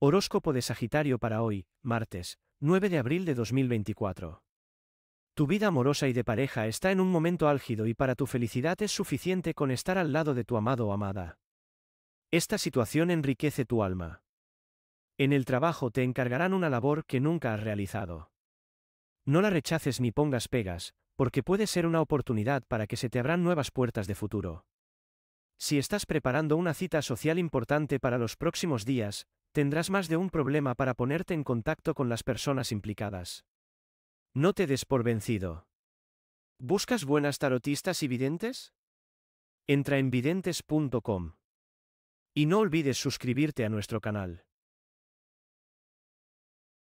Horóscopo de Sagitario para hoy, martes, 9 de abril de 2024. Tu vida amorosa y de pareja está en un momento álgido y para tu felicidad es suficiente con estar al lado de tu amado o amada. Esta situación enriquece tu alma. En el trabajo te encargarán una labor que nunca has realizado. No la rechaces ni pongas pegas, porque puede ser una oportunidad para que se te abran nuevas puertas de futuro. Si estás preparando una cita social importante para los próximos días, tendrás más de un problema para ponerte en contacto con las personas implicadas. No te des por vencido. ¿Buscas buenas tarotistas y videntes? Entra en videntes.com. Y no olvides suscribirte a nuestro canal.